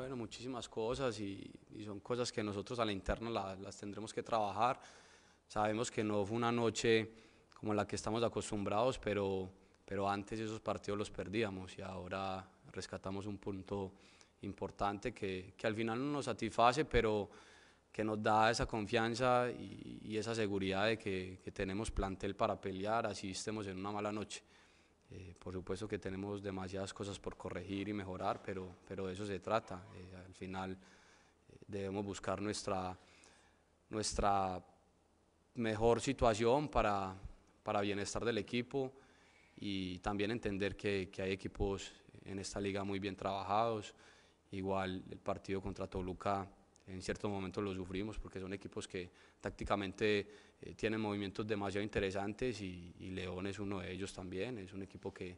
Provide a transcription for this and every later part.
Bueno, muchísimas cosas y, son cosas que nosotros a la interna las tendremos que trabajar. Sabemos que no fue una noche como la que estamos acostumbrados, pero, pero antes esos partidos los perdíamos y ahora rescatamos un punto importante que, al final no nos satisface, pero que nos da esa confianza y, esa seguridad de que tenemos plantel para pelear, así estemos en una mala noche. Eh, por supuesto que tenemos demasiadas cosas por corregir y mejorar, pero, pero de eso se trata. Eh, al final eh, debemos buscar nuestra, nuestra mejor situación para, para bienestar del equipo y también entender que, que, hay equipos en esta liga muy bien trabajados. Igual el partido contra Toluca en cierto momento lo sufrimos porque son equipos que tácticamente eh, tiene movimientos demasiado interesantes y, León es uno de ellos también, es un equipo que,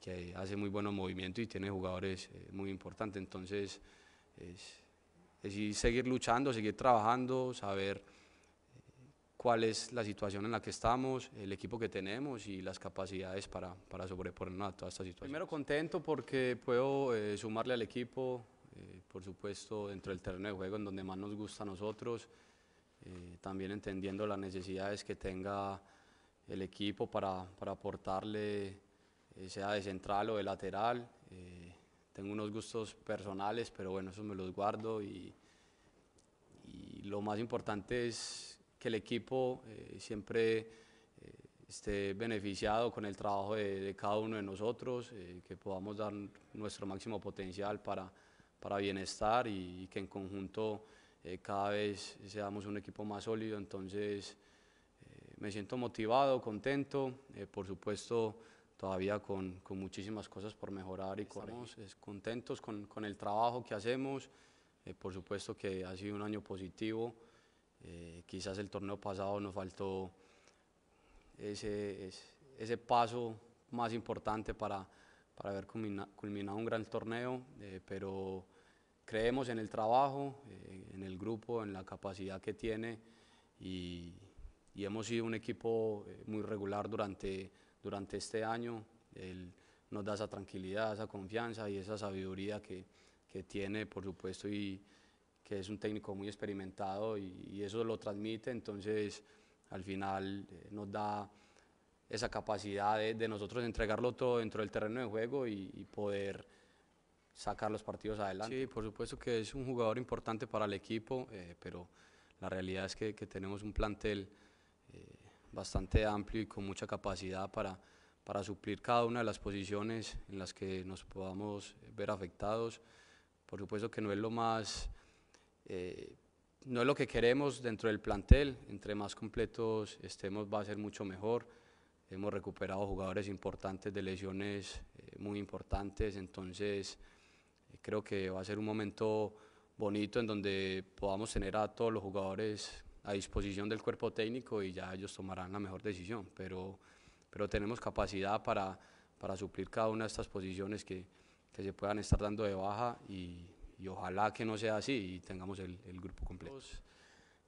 que hace muy buenos movimientos y tiene jugadores eh, muy importantes, entonces es, seguir luchando, seguir trabajando, saber eh, cuál es la situación en la que estamos, el equipo que tenemos y las capacidades para, para sobreponernos a toda esta situación. Primero contento porque puedo sumarle al equipo, por supuesto dentro del terreno de juego en donde más nos gusta a nosotros, eh, también entendiendo las necesidades que tenga el equipo para, para aportarle, eh, sea de central o de lateral. Eh, tengo unos gustos personales, pero bueno, eso me los guardo y, lo más importante es que el equipo siempre esté beneficiado con el trabajo de, cada uno de nosotros, que podamos dar nuestro máximo potencial para, bienestar y que en conjunto eh, cada vez seamos un equipo más sólido, entonces eh, me siento motivado, contento, eh, por supuesto todavía con, con, muchísimas cosas por mejorar y estamos contentos con, con, el trabajo que hacemos, por supuesto que ha sido un año positivo, quizás el torneo pasado nos faltó ese, ese, paso más importante para, para haber culminado, culminado un gran torneo, pero creemos en el trabajo, eh, en el grupo, en la capacidad que tiene y, hemos sido un equipo eh, muy regular durante, durante este año. él nos da esa tranquilidad, esa confianza y esa sabiduría que, que tiene, por supuesto, y que es un técnico muy experimentado y, eso lo transmite, entonces al final eh, nos da esa capacidad de, nosotros entregarlo todo dentro del terreno de juego y poder sacar los partidos adelante. Sí, por supuesto que es un jugador importante para el equipo, eh, pero la realidad es que, que tenemos un plantel eh, bastante amplio y con mucha capacidad para, para suplir cada una de las posiciones en las que nos podamos ver afectados. Por supuesto que no es lo más... Eh, no es lo que queremos dentro del plantel, entre más completos estemos va a ser mucho mejor. Hemos recuperado jugadores importantes de lesiones muy importantes, entonces Creo que va a ser un momento bonito en donde podamos tener a todos los jugadores a disposición del cuerpo técnico y ya ellos tomarán la mejor decisión, pero, pero tenemos capacidad para, para suplir cada una de estas posiciones que, se puedan estar dando de baja y, ojalá que no sea así y tengamos el, grupo completo.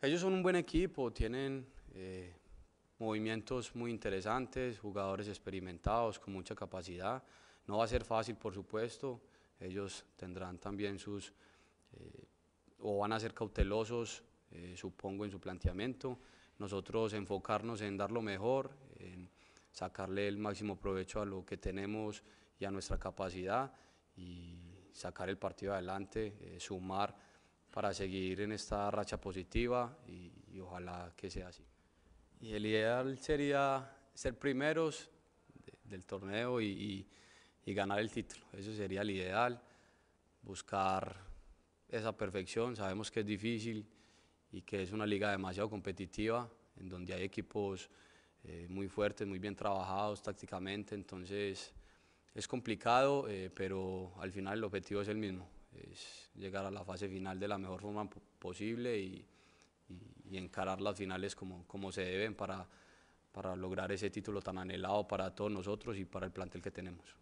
Ellos son un buen equipo, tienen eh, movimientos muy interesantes, jugadores experimentados con mucha capacidad. No va a ser fácil, por supuesto ellos tendrán también sus, eh, o van a ser cautelosos, eh, supongo, en su planteamiento. Nosotros enfocarnos en dar lo mejor, en sacarle el máximo provecho a lo que tenemos y a nuestra capacidad y sacar el partido adelante, eh, sumar para seguir en esta racha positiva y, ojalá que sea así. Y el ideal sería ser primeros del torneo y y ganar el título. Eso sería el ideal, buscar esa perfección. Sabemos que es difícil y que es una liga demasiado competitiva, en donde hay equipos eh, muy fuertes, muy bien trabajados tácticamente, entonces es complicado, eh, pero al final el objetivo es el mismo, es llegar a la fase final de la mejor forma posible y, encarar las finales como, como se deben para, para lograr ese título tan anhelado para todos nosotros y para el plantel que tenemos.